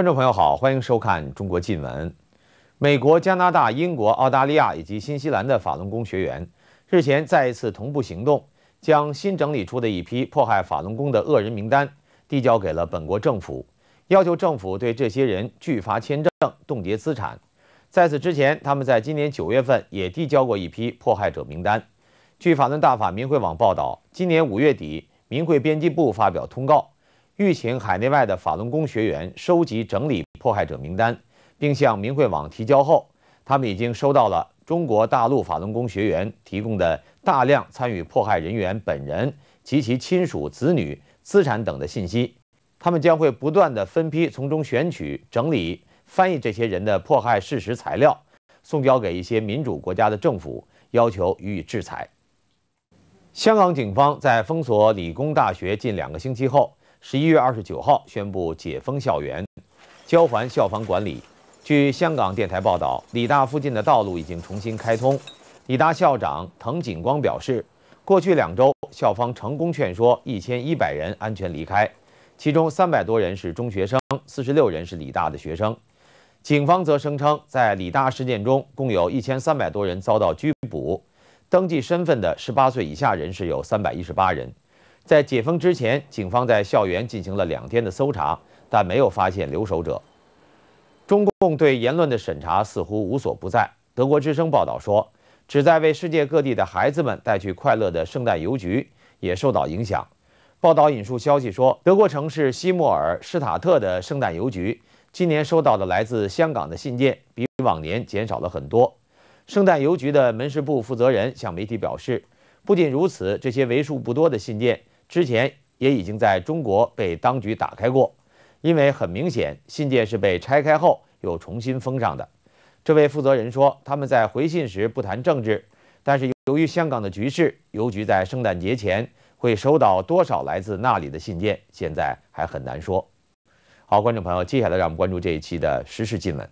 观众朋友好，欢迎收看《中国近闻》。美国、加拿大、英国、澳大利亚以及新西兰的法轮功学员日前再一次同步行动，将新整理出的一批迫害法轮功的恶人名单递交给了本国政府，要求政府对这些人拒发签证、冻结资产。在此之前，他们在今年九月份也递交过一批迫害者名单。据法轮大法民会网报道，今年五月底，民会编辑部发表通告。欲请海内外的法轮功学员收集整理迫害者名单，并向民慧网提交后，他们已经收到了中国大陆法轮功学员提供的大量参与迫害人员本人及其亲属、子女、资产等的信息。他们将会不断地分批从中选取、整理、翻译这些人的迫害事实材料，送交给一些民主国家的政府，要求予以制裁。香港警方在封锁理工大学近两个星期后。十一月二十九号宣布解封校园，交还校方管理。据香港电台报道，理大附近的道路已经重新开通。理大校长滕锦光表示，过去两周，校方成功劝说一千一百人安全离开，其中三百多人是中学生，四十六人是理大的学生。警方则声称，在理大事件中，共有一千三百多人遭到拘捕，登记身份的十八岁以下人士有三百一十八人。在解封之前，警方在校园进行了两天的搜查，但没有发现留守者。中共对言论的审查似乎无所不在。德国之声报道说，旨在为世界各地的孩子们带去快乐的圣诞邮局也受到影响。报道引述消息说，德国城市西莫尔施塔特的圣诞邮局今年收到的来自香港的信件比往年减少了很多。圣诞邮局的门市部负责人向媒体表示，不仅如此，这些为数不多的信件。之前也已经在中国被当局打开过，因为很明显信件是被拆开后又重新封上的。这位负责人说，他们在回信时不谈政治，但是由于香港的局势，邮局在圣诞节前会收到多少来自那里的信件，现在还很难说。好，观众朋友，接下来让我们关注这一期的时事新闻。